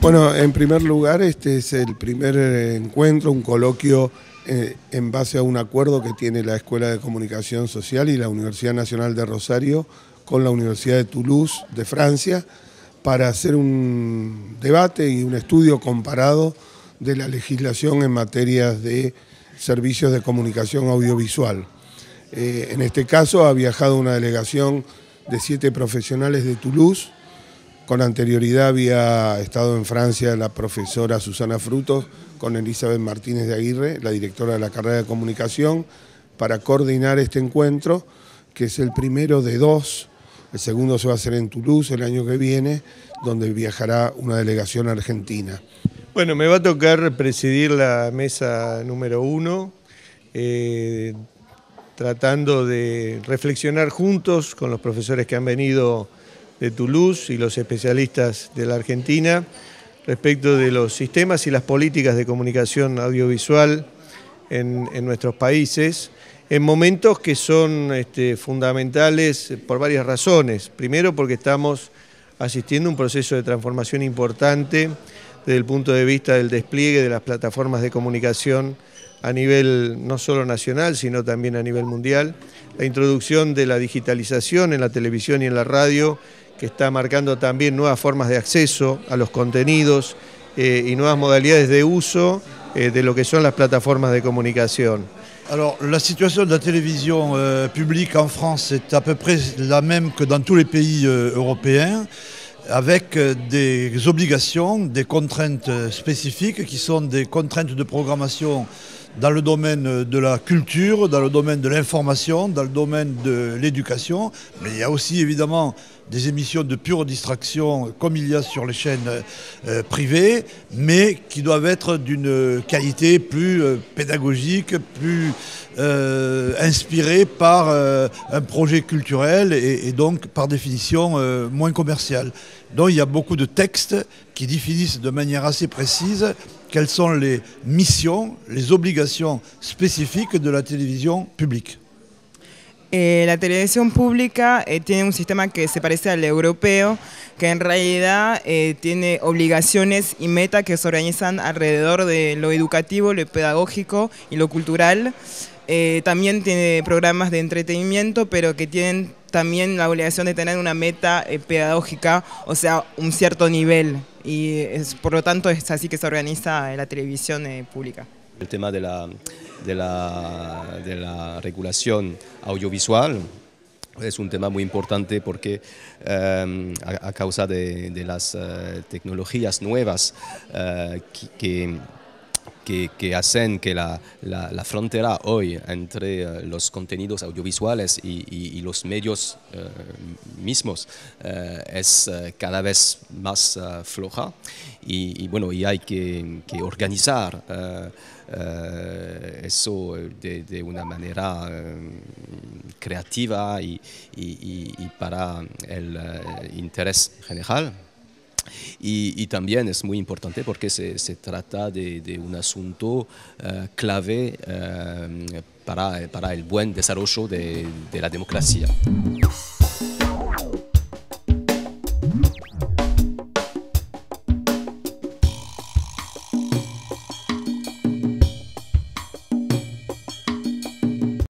Bueno, en primer lugar, este es el primer eh, encuentro, un coloquio eh, en base a un acuerdo que tiene la Escuela de Comunicación Social y la Universidad Nacional de Rosario con la Universidad de Toulouse de Francia para hacer un debate y un estudio comparado de la legislación en materia de servicios de comunicación audiovisual. Eh, en este caso ha viajado una delegación de siete profesionales de Toulouse. Con anterioridad había estado en Francia la profesora Susana Frutos con Elizabeth Martínez de Aguirre, la directora de la carrera de comunicación, para coordinar este encuentro, que es el primero de dos. El segundo se va a hacer en Toulouse el año que viene, donde viajará una delegación argentina. Bueno, me va a tocar presidir la mesa número uno. Eh, tratando de reflexionar juntos con los profesores que han venido de Toulouse y los especialistas de la Argentina respecto de los sistemas y las políticas de comunicación audiovisual en, nuestros países, en momentos que son este, fundamentales por varias razones. Primero porque estamos asistiendo a un proceso de transformación importante desde el punto de vista del despliegue de las plataformas de comunicación a nivel no solo nacional, sino también a nivel mundial. La introducción de la digitalización en la televisión y en la radio, que está marcando también nuevas formas de acceso a los contenidos eh, y nuevas modalidades de uso eh, de lo que son las plataformas de comunicación. la situación de la televisión euh, pública en France est a peu près la même que dans tous les pays europeos européens, avec euh, des obligations, des contraintes euh, spécifiques qui sont des contraintes de programmation dans le domaine de la culture, dans le domaine de l'information, dans le domaine de l'éducation. Mais il y a aussi évidemment des émissions de pure distraction comme il y a sur les chaînes euh, privées, mais qui doivent être d'une qualité plus euh, pédagogique, plus euh, inspirée par un projet culturel et, et, donc par définition moins commercial. Donc il y a beaucoup de textes que définissent de manera assez précise quelles son las missions, les obligations específicas de eh, la televisión pública? la televisión pública tiene un sistema que se parece al europeo, que en realidad eh, tiene obligaciones y metas que se organizan alrededor de lo educativo, lo pedagógico y lo cultural. Eh, también tiene programas de entretenimiento, pero que tienen también la obligación de tener una meta eh, pedagógica, o sea, un cierto nivel. Y es, por lo tanto es así que se organiza eh, la televisión eh, pública. El tema de la, de, la, de la regulación audiovisual es un tema muy importante porque a, causa de, las tecnologías nuevas que que, hacen que la, frontera hoy entre eh, los contenidos audiovisuales y, los medios eh, mismos eh, es cada vez más floja y, bueno, y hay que, organizar eso de, una manera creativa y, para el interés general y, también es muy importante porque se, trata de, un asunto eh, clave eh, para, el buen desarrollo de la democracia.